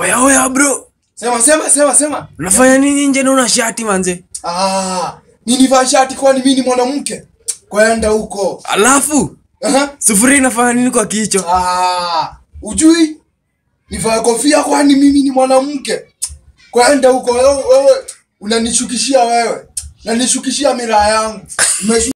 Oya oya bro. Sema sema sema sema. Unafanya nini nje na una shati manze? Ah, Nini vaa shati kwa ni mimi ni mwanamke? Kwenda huko. Alafu? Aha. Sufuri inafanya nini kwa kicho? Ah, ujui? Nivaa kofia kwa ni mimi ni mwanamke? Kwenda huko wewe, wewe unanishukishia wewe. Nanishukishia miraa yangu.